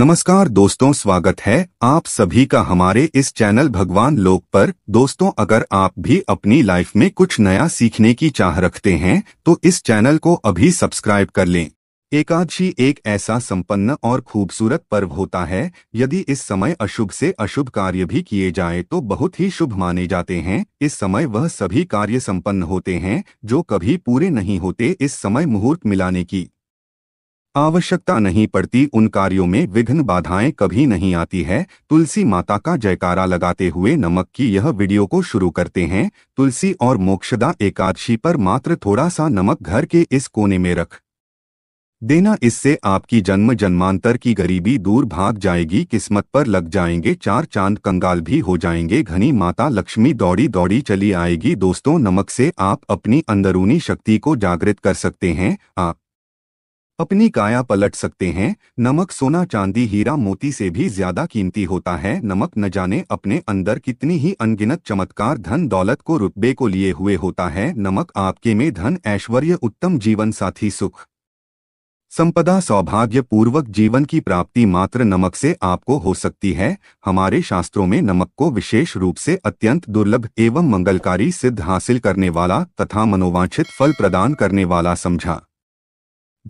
नमस्कार दोस्तों स्वागत है आप सभी का हमारे इस चैनल भगवान लोक पर दोस्तों अगर आप भी अपनी लाइफ में कुछ नया सीखने की चाह रखते हैं तो इस चैनल को अभी सब्सक्राइब कर लें एकादशी एक ऐसा संपन्न और खूबसूरत पर्व होता है यदि इस समय अशुभ से अशुभ कार्य भी किए जाए तो बहुत ही शुभ माने जाते हैं इस समय वह सभी कार्य संपन्न होते हैं जो कभी पूरे नहीं होते इस समय मुहूर्त मिलाने की आवश्यकता नहीं पड़ती उन कार्यों में विघ्न बाधाएं कभी नहीं आती है तुलसी माता का जयकारा लगाते हुए नमक की यह वीडियो को शुरू करते हैं तुलसी और मोक्षदा एकादशी पर मात्र थोड़ा सा नमक घर के इस कोने में रख देना इससे आपकी जन्म जन्मांतर की गरीबी दूर भाग जाएगी किस्मत पर लग जाएंगे चार चांद कंगाल भी हो जाएंगे घनी माता लक्ष्मी दौड़ी दौड़ी चली आएगी दोस्तों नमक से आप अपनी अंदरूनी शक्ति को जागृत कर सकते हैं आप अपनी काया पलट सकते हैं नमक सोना चांदी हीरा मोती से भी ज्यादा कीमती होता है नमक न जाने अपने अंदर कितनी ही अनगिनत चमत्कार धन दौलत को रुतबे को लिए हुए होता है नमक आपके में धन ऐश्वर्य उत्तम जीवन साथी सुख संपदा सौभाग्य पूर्वक जीवन की प्राप्ति मात्र नमक से आपको हो सकती है हमारे शास्त्रों में नमक को विशेष रूप से अत्यंत दुर्लभ एवं मंगलकारी सिद्ध हासिल करने वाला तथा मनोवांछित फल प्रदान करने वाला समझा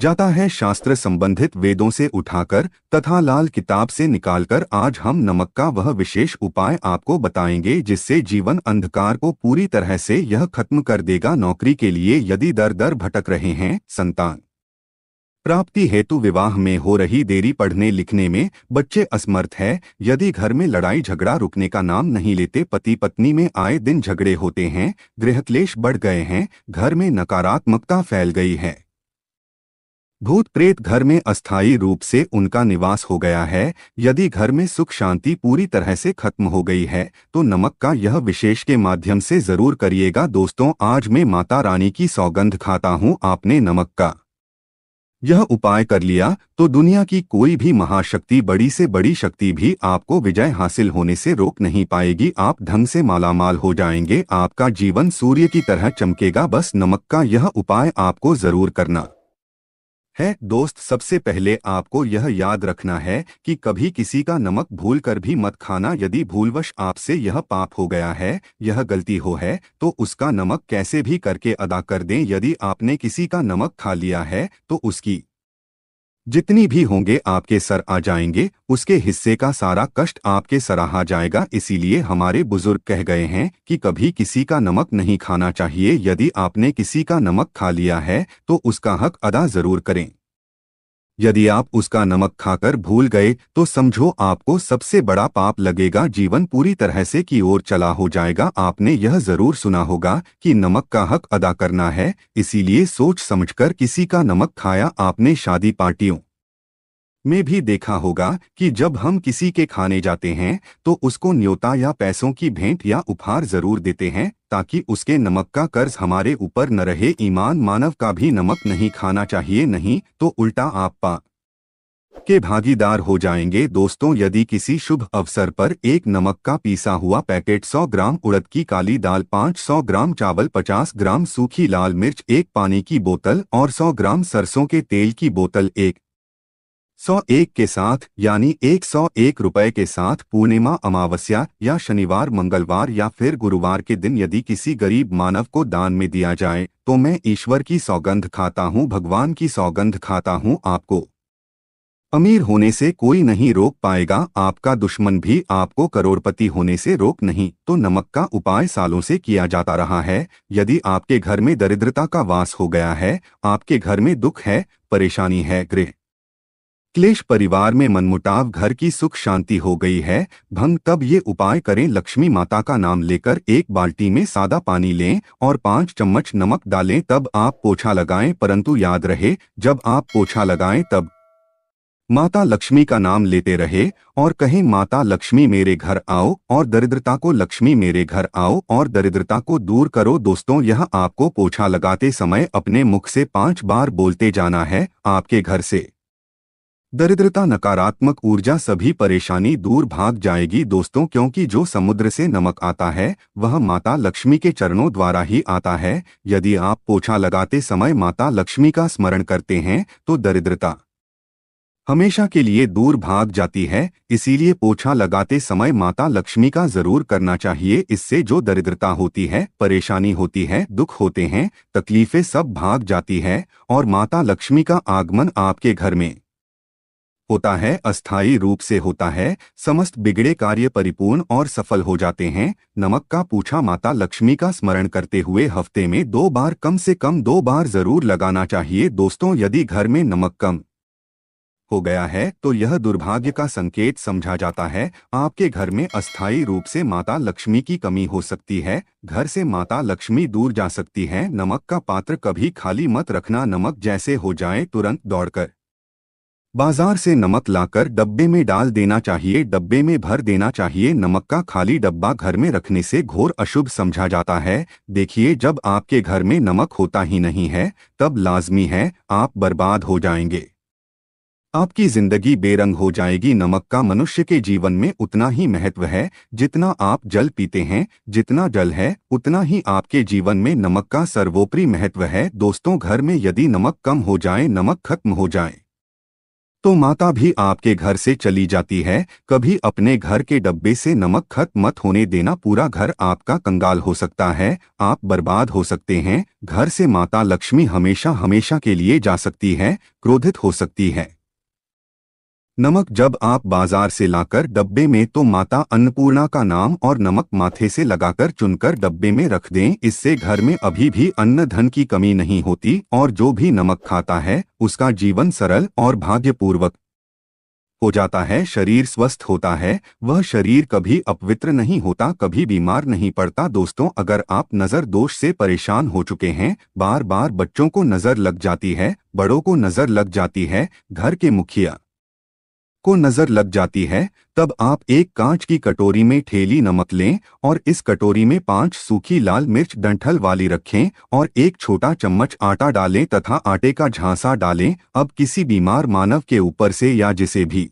जाता है शास्त्र संबंधित वेदों से उठाकर तथा लाल किताब से निकालकर आज हम नमक का वह विशेष उपाय आपको बताएंगे जिससे जीवन अंधकार को पूरी तरह से यह खत्म कर देगा नौकरी के लिए यदि दर दर भटक रहे हैं संतान प्राप्ति हेतु विवाह में हो रही देरी पढ़ने लिखने में बच्चे असमर्थ है यदि घर में लड़ाई झगड़ा रुकने का नाम नहीं लेते पति पत्नी में आए दिन झगड़े होते हैं गृहक्लेश बढ़ गए हैं घर में नकारात्मकता फैल गई है भूत प्रेत घर में अस्थायी रूप से उनका निवास हो गया है यदि घर में सुख शांति पूरी तरह से खत्म हो गई है तो नमक का यह विशेष के माध्यम से जरूर करिएगा दोस्तों आज मैं माता रानी की सौगंध खाता हूँ आपने नमक का यह उपाय कर लिया तो दुनिया की कोई भी महाशक्ति बड़ी से बड़ी शक्ति भी आपको विजय हासिल होने से रोक नहीं पाएगी आप धन से मालामाल हो जाएंगे आपका जीवन सूर्य की तरह चमकेगा बस नमक का यह उपाय आपको जरूर करना है दोस्त सबसे पहले आपको यह याद रखना है कि कभी किसी का नमक भूल कर भी मत खाना यदि भूलवश आपसे यह पाप हो गया है यह गलती हो है तो उसका नमक कैसे भी करके अदा कर दें यदि आपने किसी का नमक खा लिया है तो उसकी जितनी भी होंगे आपके सर आ जाएंगे उसके हिस्से का सारा कष्ट आपके सराहा जाएगा इसीलिए हमारे बुजुर्ग कह गए हैं कि कभी किसी का नमक नहीं खाना चाहिए यदि आपने किसी का नमक खा लिया है तो उसका हक अदा जरूर करें यदि आप उसका नमक खाकर भूल गए तो समझो आपको सबसे बड़ा पाप लगेगा जीवन पूरी तरह से की ओर चला हो जाएगा आपने यह जरूर सुना होगा कि नमक का हक अदा करना है इसीलिए सोच समझकर किसी का नमक खाया आपने शादी पार्टियों में भी देखा होगा कि जब हम किसी के खाने जाते हैं तो उसको न्योता या पैसों की भेंट या उपहार जरूर देते हैं ताकि उसके नमक का कर्ज हमारे ऊपर न रहे ईमान मानव का भी नमक नहीं खाना चाहिए नहीं तो उल्टा आप पा के भागीदार हो जाएंगे दोस्तों यदि किसी शुभ अवसर पर एक नमक का पीसा हुआ पैकेट 100 ग्राम उड़द की काली दाल 500 ग्राम चावल 50 ग्राम सूखी लाल मिर्च एक पानी की बोतल और 100 ग्राम सरसों के तेल की बोतल एक 101 के साथ यानी 101 रुपए के साथ पूर्णिमा अमावस्या या शनिवार मंगलवार या फिर गुरुवार के दिन यदि किसी गरीब मानव को दान में दिया जाए तो मैं ईश्वर की सौगंध खाता हूँ भगवान की सौगंध खाता हूँ आपको अमीर होने से कोई नहीं रोक पाएगा आपका दुश्मन भी आपको करोड़पति होने से रोक नहीं तो नमक का उपाय सालों से किया जाता रहा है यदि आपके घर में दरिद्रता का वास हो गया है आपके घर में दुख है परेशानी है गृह क्लेश परिवार में मनमुटाव घर की सुख शांति हो गई है भंग तब ये उपाय करें लक्ष्मी माता का नाम लेकर एक बाल्टी में सादा पानी लें और पाँच चम्मच नमक डालें तब आप पोछा लगाएं परंतु याद रहे जब आप पोछा लगाएं तब माता लक्ष्मी का नाम लेते रहे और कहें माता लक्ष्मी मेरे घर आओ और दरिद्रता को लक्ष्मी मेरे घर आओ और दरिद्रता को दूर करो दोस्तों यह आपको पोछा लगाते समय अपने मुख से पांच बार बोलते जाना है आपके घर से दरिद्रता नकारात्मक ऊर्जा सभी परेशानी दूर भाग जाएगी दोस्तों क्योंकि जो समुद्र से नमक आता है वह माता लक्ष्मी के चरणों द्वारा ही आता है यदि आप पोछा लगाते समय माता लक्ष्मी का स्मरण करते हैं तो दरिद्रता हमेशा के लिए दूर भाग जाती है इसीलिए पोछा लगाते समय माता लक्ष्मी का जरूर करना चाहिए इससे जो दरिद्रता होती है परेशानी होती है दुख होते हैं तकलीफें सब भाग जाती है और माता लक्ष्मी का आगमन आपके घर में होता है अस्थायी रूप से होता है समस्त बिगड़े कार्य परिपूर्ण और सफल हो जाते हैं नमक का पूछा माता लक्ष्मी का स्मरण करते हुए हफ्ते में दो बार कम से कम दो बार जरूर लगाना चाहिए दोस्तों यदि घर में नमक कम हो गया है तो यह दुर्भाग्य का संकेत समझा जाता है आपके घर में अस्थायी रूप से माता लक्ष्मी की कमी हो सकती है घर से माता लक्ष्मी दूर जा सकती है नमक का पात्र कभी खाली मत रखना नमक जैसे हो जाए तुरंत दौड़कर बाजार से नमक लाकर डब्बे में डाल देना चाहिए डब्बे में भर देना चाहिए नमक का खाली डब्बा घर में रखने से घोर अशुभ समझा जाता है देखिए जब आपके घर में नमक होता ही नहीं है तब लाजमी है आप बर्बाद हो जाएंगे आपकी जिंदगी बेरंग हो जाएगी नमक का मनुष्य के जीवन में उतना ही महत्व है जितना आप जल पीते हैं जितना जल है उतना ही आपके जीवन में नमक का सर्वोपरि महत्व है दोस्तों घर में यदि नमक कम हो जाए नमक खत्म हो जाए तो माता भी आपके घर से चली जाती है कभी अपने घर के डब्बे से नमक खत्म मत होने देना पूरा घर आपका कंगाल हो सकता है आप बर्बाद हो सकते हैं घर से माता लक्ष्मी हमेशा हमेशा के लिए जा सकती है क्रोधित हो सकती है नमक जब आप बाजार से लाकर डब्बे में तो माता अन्नपूर्णा का नाम और नमक माथे से लगाकर चुनकर डब्बे में रख दें इससे घर में अभी भी अन्न धन की कमी नहीं होती और जो भी नमक खाता है उसका जीवन सरल और भाग्यपूर्वक हो जाता है शरीर स्वस्थ होता है वह शरीर कभी अपवित्र नहीं होता कभी बीमार नहीं पड़ता दोस्तों अगर आप नज़र दोष से परेशान हो चुके हैं बार बार बच्चों को नज़र लग जाती है बड़ों को नज़र लग जाती है घर के मुखिया को नज़र लग जाती है तब आप एक कांच की कटोरी में ठेली नमक लें और इस कटोरी में पांच सूखी लाल मिर्च डंठल वाली रखें और एक छोटा चम्मच आटा डालें तथा आटे का झांसा डालें अब किसी बीमार मानव के ऊपर से या जिसे भी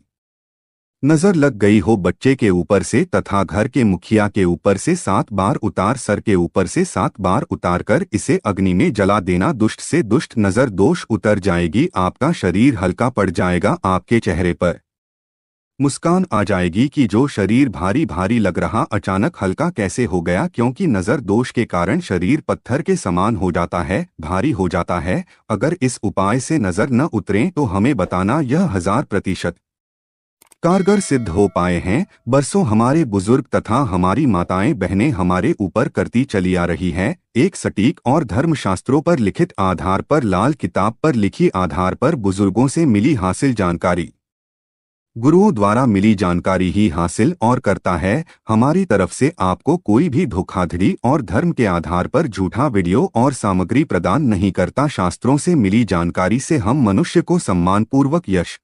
नज़र लग गई हो बच्चे के ऊपर से तथा घर के मुखिया के ऊपर से सात बार उतार सर के ऊपर से सात बार उतार कर इसे अग्नि में जला देना दुष्ट से दुष्ट नज़र दोष उतर जाएगी आपका शरीर हल्का पड़ जाएगा आपके चेहरे पर मुस्कान आ जाएगी कि जो शरीर भारी भारी लग रहा अचानक हल्का कैसे हो गया क्योंकि नज़र दोष के कारण शरीर पत्थर के समान हो जाता है भारी हो जाता है अगर इस उपाय से नज़र न उतरें तो हमें बताना यह हजार प्रतिशत कारगर सिद्ध हो पाए हैं बरसों हमारे बुजुर्ग तथा हमारी माताएं बहनें हमारे ऊपर करती चली आ रही हैं एक सटीक और धर्मशास्त्रों पर लिखित आधार पर लाल किताब पर लिखी आधार पर बुजुर्गों से मिली हासिल जानकारी गुरुओं द्वारा मिली जानकारी ही हासिल और करता है हमारी तरफ से आपको कोई भी धोखाधड़ी और धर्म के आधार पर झूठा वीडियो और सामग्री प्रदान नहीं करता शास्त्रों से मिली जानकारी से हम मनुष्य को सम्मानपूर्वक यश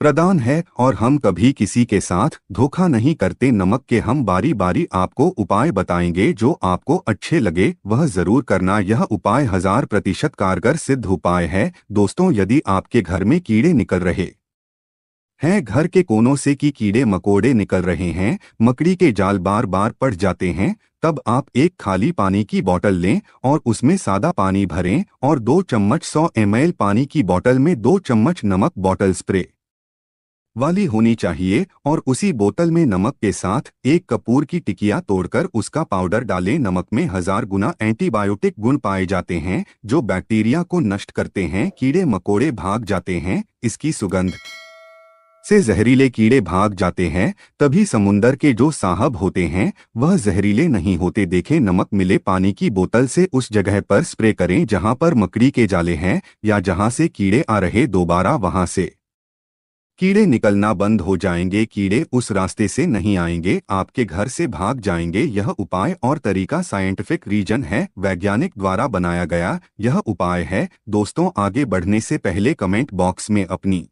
प्रदान है और हम कभी किसी के साथ धोखा नहीं करते नमक के हम बारी बारी आपको उपाय बताएंगे जो आपको अच्छे लगे वह जरूर करना यह उपाय हजार प्रतिशत कारगर सिद्ध उपाय है दोस्तों यदि आपके घर में कीड़े निकल रहे है घर के कोनों से की कीड़े मकोड़े निकल रहे हैं मकड़ी के जाल बार बार पड़ जाते हैं तब आप एक खाली पानी की बोतल लें और उसमें सादा पानी भरें और दो चम्मच 100 एम पानी की बोतल में दो चम्मच नमक बोतल स्प्रे वाली होनी चाहिए और उसी बोतल में नमक के साथ एक कपूर की टिकिया तोड़कर उसका पाउडर डालें नमक में हजार गुना एंटीबायोटिक गुण पाए जाते हैं जो बैक्टीरिया को नष्ट करते हैं कीड़े मकोड़े भाग जाते हैं इसकी सुगंध से जहरीले कीड़े भाग जाते हैं तभी समुन्दर के जो साहब होते हैं वह जहरीले नहीं होते देखे नमक मिले पानी की बोतल से उस जगह पर स्प्रे करें जहां पर मकड़ी के जाले हैं या जहां से कीड़े आ रहे दोबारा वहां से कीड़े निकलना बंद हो जाएंगे कीड़े उस रास्ते से नहीं आएंगे आपके घर से भाग जाएंगे यह उपाय और तरीका साइंटिफिक रीजन है वैज्ञानिक द्वारा बनाया गया यह उपाय है दोस्तों आगे बढ़ने से पहले कमेंट बॉक्स में अपनी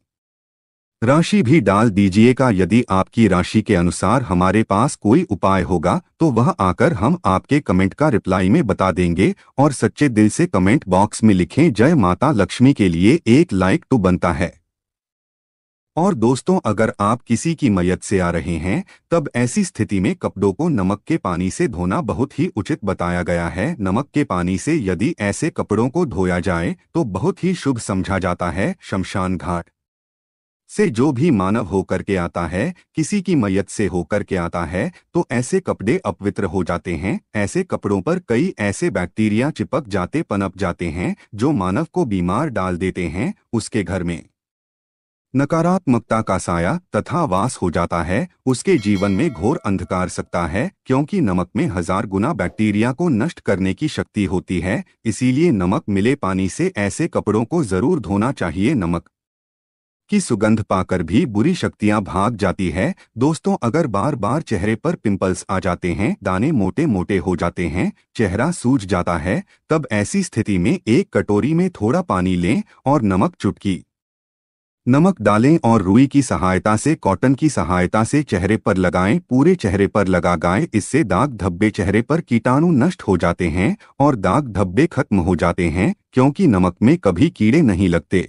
राशि भी डाल दीजिएगा यदि आपकी राशि के अनुसार हमारे पास कोई उपाय होगा तो वह आकर हम आपके कमेंट का रिप्लाई में बता देंगे और सच्चे दिल से कमेंट बॉक्स में लिखें जय माता लक्ष्मी के लिए एक लाइक टू तो बनता है और दोस्तों अगर आप किसी की मैयत से आ रहे हैं तब ऐसी स्थिति में कपड़ों को नमक के पानी से धोना बहुत ही उचित बताया गया है नमक के पानी से यदि ऐसे कपड़ों को धोया जाए तो बहुत ही शुभ समझा जाता है शमशान घाट से जो भी मानव होकर के आता है किसी की मैयत से होकर के आता है तो ऐसे कपड़े अपवित्र हो जाते हैं ऐसे कपड़ों पर कई ऐसे बैक्टीरिया चिपक जाते पनप जाते हैं जो मानव को बीमार डाल देते हैं उसके घर में नकारात्मकता का साया तथा वास हो जाता है उसके जीवन में घोर अंधकार सकता है क्योंकि नमक में हजार गुना बैक्टीरिया को नष्ट करने की शक्ति होती है इसीलिए नमक मिले पानी से ऐसे कपड़ों को जरूर धोना चाहिए नमक की सुगंध पाकर भी बुरी शक्तियां भाग जाती है दोस्तों अगर बार बार चेहरे पर पिंपल्स आ जाते हैं दाने मोटे मोटे हो जाते हैं चेहरा सूज जाता है तब ऐसी स्थिति में एक कटोरी में थोड़ा पानी लें और नमक चुटकी नमक डालें और रुई की सहायता से कॉटन की सहायता से चेहरे पर लगाएं पूरे चेहरे पर लगा गाएं इससे दाग धब्बे चेहरे पर कीटाणु नष्ट हो जाते हैं और दाग धब्बे खत्म हो जाते हैं क्योंकि नमक में कभी कीड़े नहीं लगते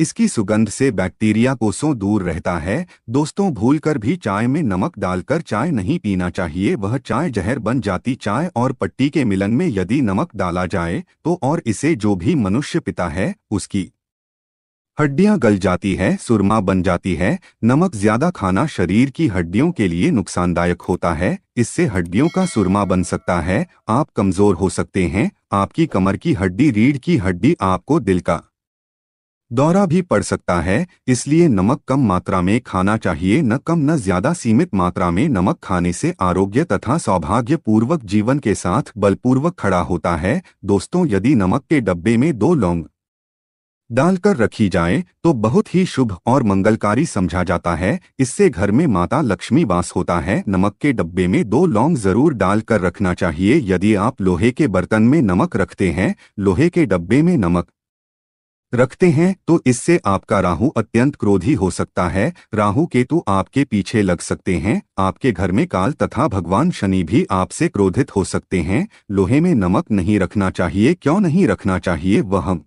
इसकी सुगंध से बैक्टीरिया कोसों दूर रहता है दोस्तों भूलकर भी चाय में नमक डालकर चाय नहीं पीना चाहिए वह चाय जहर बन जाती चाय और पट्टी के मिलन में यदि नमक डाला जाए तो और इसे जो भी मनुष्य पिता है उसकी हड्डियां गल जाती है सुरमा बन जाती है नमक ज्यादा खाना शरीर की हड्डियों के लिए नुकसानदायक होता है इससे हड्डियों का सुरमा बन सकता है आप कमजोर हो सकते हैं आपकी कमर की हड्डी रीढ़ की हड्डी आपको दिल का दौरा भी पड़ सकता है इसलिए नमक कम मात्रा में खाना चाहिए न कम न ज्यादा सीमित मात्रा में नमक खाने से आरोग्य तथा सौभाग्य पूर्वक जीवन के साथ बलपूर्वक खड़ा होता है दोस्तों यदि नमक के डब्बे में दो लौंग डालकर रखी जाए तो बहुत ही शुभ और मंगलकारी समझा जाता है इससे घर में माता लक्ष्मी वास होता है नमक के डब्बे में दो लौंग जरूर डालकर रखना चाहिए यदि आप लोहे के बर्तन में नमक रखते हैं लोहे के डब्बे में नमक रखते हैं तो इससे आपका राहु अत्यंत क्रोधी हो सकता है राहु केतु आपके पीछे लग सकते हैं आपके घर में काल तथा भगवान शनि भी आपसे क्रोधित हो सकते हैं लोहे में नमक नहीं रखना चाहिए क्यों नहीं रखना चाहिए वह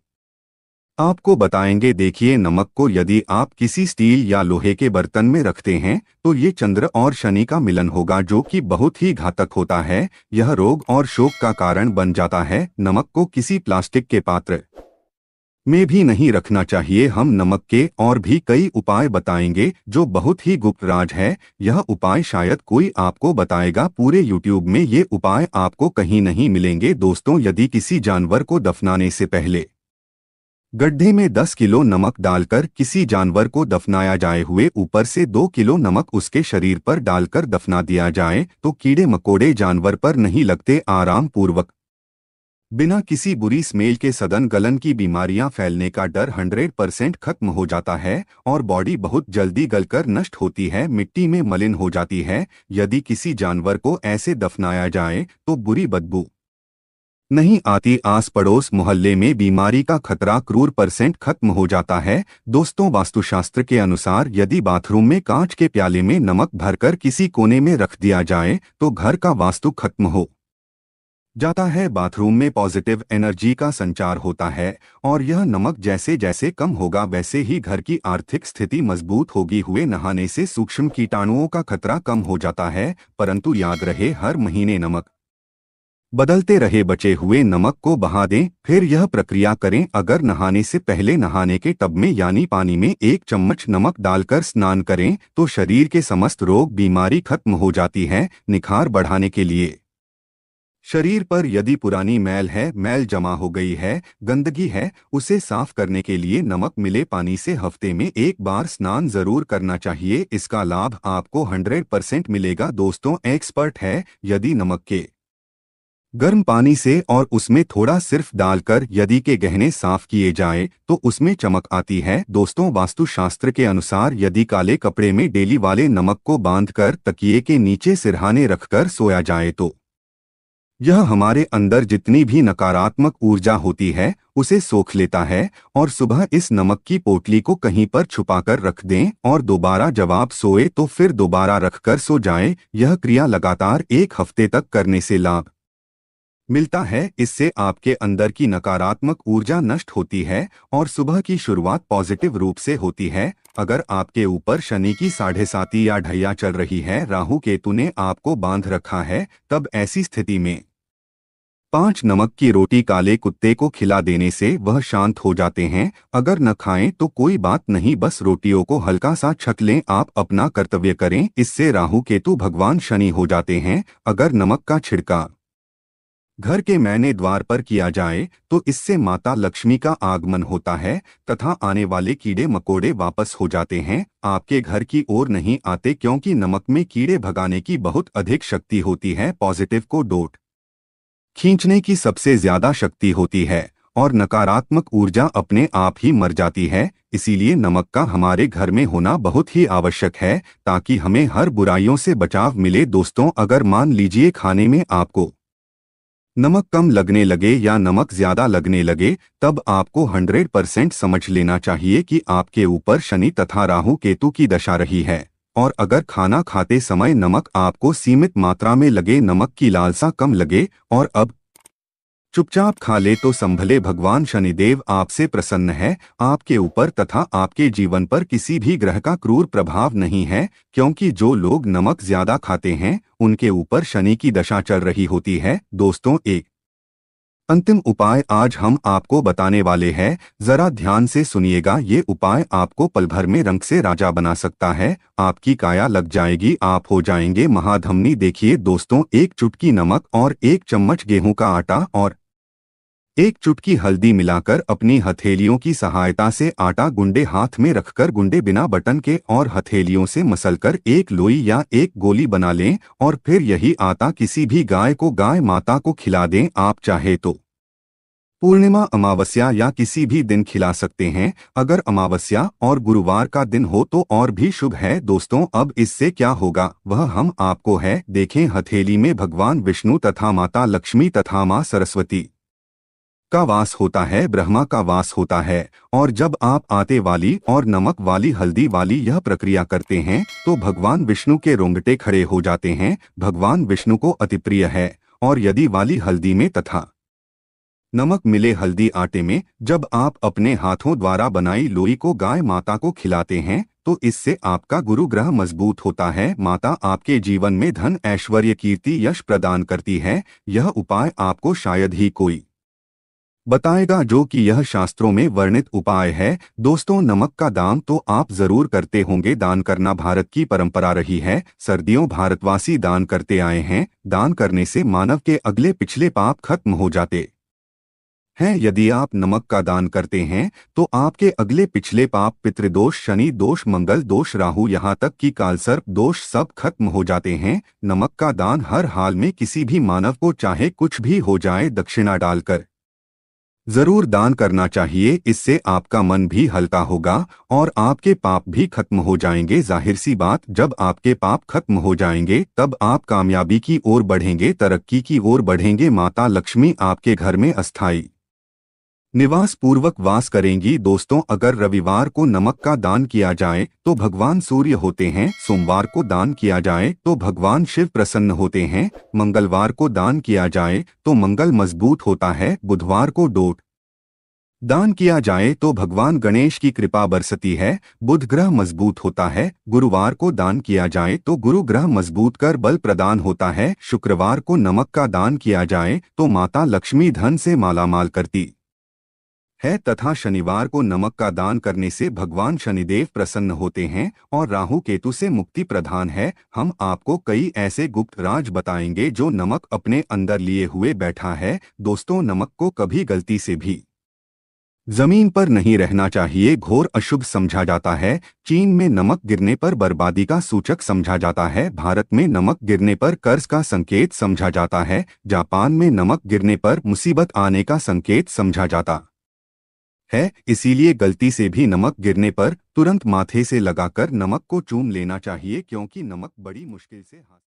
आपको बताएंगे देखिए नमक को यदि आप किसी स्टील या लोहे के बर्तन में रखते हैं तो ये चंद्र और शनि का मिलन होगा जो कि बहुत ही घातक होता है यह रोग और शोक का कारण बन जाता है नमक को किसी प्लास्टिक के पात्र में भी नहीं रखना चाहिए हम नमक के और भी कई उपाय बताएंगे जो बहुत ही गुप्त राज है यह उपाय शायद कोई आपको बताएगा पूरे यूट्यूब में ये उपाय आपको कहीं नहीं मिलेंगे दोस्तों यदि किसी जानवर को दफनाने से पहले गड्ढे में 10 किलो नमक डालकर किसी जानवर को दफनाया जाए हुए ऊपर से 2 किलो नमक उसके शरीर पर डालकर दफना दिया जाए तो कीड़े मकोड़े जानवर पर नहीं लगते आराम पूर्वक बिना किसी बुरी स्मेल के सदन गलन की बीमारियां फैलने का डर 100 परसेंट खत्म हो जाता है और बॉडी बहुत जल्दी गलकर नष्ट होती है मिट्टी में मलिन हो जाती है यदि किसी जानवर को ऐसे दफनाया जाए तो बुरी बदबू नहीं आती आस पड़ोस मोहल्ले में बीमारी का खतरा क्रूर परसेंट खत्म हो जाता है दोस्तों वास्तुशास्त्र के अनुसार यदि बाथरूम में कांच के प्याले में नमक भरकर किसी कोने में रख दिया जाए तो घर का वास्तु खत्म हो जाता है बाथरूम में पॉजिटिव एनर्जी का संचार होता है और यह नमक जैसे जैसे कम होगा वैसे ही घर की आर्थिक स्थिति मजबूत होगी हुए नहाने से सूक्ष्म कीटाणुओं का खतरा कम हो जाता है परंतु याद रहे हर महीने नमक बदलते रहे बचे हुए नमक को बहा दें फिर यह प्रक्रिया करें अगर नहाने से पहले नहाने के टब में यानी पानी में एक चम्मच नमक डालकर स्नान करें तो शरीर के समस्त रोग बीमारी खत्म हो जाती है निखार बढ़ाने के लिए शरीर पर यदि पुरानी मैल है मैल जमा हो गई है गंदगी है उसे साफ करने के लिए नमक मिले पानी से हफ्ते में एक बार स्नान जरूर करना चाहिए इसका लाभ आपको 100 परसेंट मिलेगा दोस्तों एक्सपर्ट है यदि नमक के गर्म पानी से और उसमें थोड़ा सिर्फ डालकर यदि के गहने साफ किए जाए तो उसमें चमक आती है दोस्तों वास्तुशास्त्र के अनुसार यदि काले कपड़े में डेली वाले नमक को बांधकर तकिए के नीचे सिरहाने रखकर सोया जाए तो यह हमारे अंदर जितनी भी नकारात्मक ऊर्जा होती है उसे सोख लेता है और सुबह इस नमक की पोटली को कहीं पर छुपाकर रख दें और दोबारा जवाब सोए तो फिर दोबारा रखकर सो जाएं। यह क्रिया लगातार एक हफ्ते तक करने से लाभ मिलता है इससे आपके अंदर की नकारात्मक ऊर्जा नष्ट होती है और सुबह की शुरुआत पॉजिटिव रूप से होती है अगर आपके ऊपर शनि की साढ़े साती या ढैया चल रही है राहु केतु ने आपको बांध रखा है तब ऐसी स्थिति में पांच नमक की रोटी काले कुत्ते को खिला देने से वह शांत हो जाते हैं अगर न खाएं तो कोई बात नहीं बस रोटियों को हल्का सा छक लें आप अपना कर्तव्य करें इससे राहु केतु भगवान शनि हो जाते हैं अगर नमक का छिड़का घर के मैने द्वार पर किया जाए तो इससे माता लक्ष्मी का आगमन होता है तथा आने वाले कीड़े मकोड़े वापस हो जाते हैं आपके घर की ओर नहीं आते क्योंकि नमक में कीड़े भगाने की बहुत अधिक शक्ति होती है पॉजिटिव को डोट खींचने की सबसे ज्यादा शक्ति होती है और नकारात्मक ऊर्जा अपने आप ही मर जाती है इसीलिए नमक का हमारे घर में होना बहुत ही आवश्यक है ताकि हमें हर बुराइयों से बचाव मिले दोस्तों अगर मान लीजिए खाने में आपको नमक कम लगने लगे या नमक ज्यादा लगने लगे तब आपको 100 परसेंट समझ लेना चाहिए कि आपके ऊपर शनि तथा राहु केतु की दशा रही है और अगर खाना खाते समय नमक आपको सीमित मात्रा में लगे नमक की लालसा कम लगे और अब चुपचाप खा ले तो संभले भगवान शनिदेव आपसे प्रसन्न है आपके ऊपर तथा आपके जीवन पर किसी भी ग्रह का क्रूर प्रभाव नहीं है क्योंकि जो लोग नमक ज्यादा खाते हैं उनके ऊपर शनि की दशा चल रही होती है दोस्तों एक अंतिम उपाय आज हम आपको बताने वाले हैं जरा ध्यान से सुनिएगा ये उपाय आपको पलभर में रंग से राजा बना सकता है आपकी काया लग जाएगी आप हो जाएंगे महाधमनी देखिए दोस्तों एक चुटकी नमक और एक चम्मच गेहूं का आटा और एक चुटकी हल्दी मिलाकर अपनी हथेलियों की सहायता से आटा गुंडे हाथ में रखकर गुंडे बिना बटन के और हथेलियों से मसलकर एक लोई या एक गोली बना लें और फिर यही आटा किसी भी गाय को गाय माता को खिला दें आप चाहे तो पूर्णिमा अमावस्या या किसी भी दिन खिला सकते हैं अगर अमावस्या और गुरुवार का दिन हो तो और भी शुभ है दोस्तों अब इससे क्या होगा वह हम आपको है देखें हथेली में भगवान विष्णु तथा माता लक्ष्मी तथा माँ सरस्वती का वास होता है ब्रह्मा का वास होता है और जब आप आते वाली और नमक वाली हल्दी वाली यह प्रक्रिया करते हैं तो भगवान विष्णु के रोंगटे खड़े हो जाते हैं भगवान विष्णु को अतिप्रिय है और यदि वाली हल्दी में तथा नमक मिले हल्दी आटे में जब आप अपने हाथों द्वारा बनाई लोई को गाय माता को खिलाते हैं तो इससे आपका गुरु ग्रह मजबूत होता है माता आपके जीवन में धन ऐश्वर्य कीर्ति यश प्रदान करती है यह उपाय आपको शायद ही कोई बताएगा जो कि यह शास्त्रों में वर्णित उपाय है दोस्तों नमक का दान तो आप जरूर करते होंगे दान करना भारत की परंपरा रही है सर्दियों भारतवासी दान करते आए हैं दान करने से मानव के अगले पिछले पाप खत्म हो जाते हैं यदि आप नमक का दान करते हैं तो आपके अगले पिछले पाप पितृदोष शनि दोष मंगल दोष राहु यहाँ तक कि कालसर्प दोष सब खत्म हो जाते हैं नमक का दान हर हाल में किसी भी मानव को चाहे कुछ भी हो जाए दक्षिणा डालकर जरूर दान करना चाहिए इससे आपका मन भी हल्का होगा और आपके पाप भी खत्म हो जाएंगे जाहिर सी बात जब आपके पाप खत्म हो जाएंगे तब आप कामयाबी की ओर बढ़ेंगे तरक्की की ओर बढ़ेंगे माता लक्ष्मी आपके घर में अस्थायी निवास पूर्वक वास करेंगी दोस्तों अगर रविवार को नमक का दान किया जाए तो भगवान सूर्य होते हैं सोमवार को दान किया जाए तो भगवान शिव प्रसन्न होते हैं मंगलवार को दान किया जाए तो मंगल मजबूत होता है बुधवार को डोट दान किया जाए तो भगवान गणेश की कृपा बरसती है बुध ग्रह मजबूत होता है गुरुवार को दान किया जाए तो गुरु ग्रह मजबूत कर बल प्रदान होता है शुक्रवार को नमक का दान किया जाए तो माता लक्ष्मी धन से मालामाल करती है तथा शनिवार को नमक का दान करने से भगवान शनिदेव प्रसन्न होते हैं और राहु केतु से मुक्ति प्रधान है हम आपको कई ऐसे गुप्त राज बताएंगे जो नमक अपने अंदर लिए हुए बैठा है दोस्तों नमक को कभी गलती से भी जमीन पर नहीं रहना चाहिए घोर अशुभ समझा जाता है चीन में नमक गिरने पर बर्बादी का सूचक समझा जाता है भारत में नमक गिरने पर कर्ज का संकेत समझा जाता है जापान में नमक गिरने पर मुसीबत आने का संकेत समझा जाता है इसीलिए गलती से भी नमक गिरने पर तुरंत माथे से लगाकर नमक को चूम लेना चाहिए क्योंकि नमक बड़ी मुश्किल से हाथ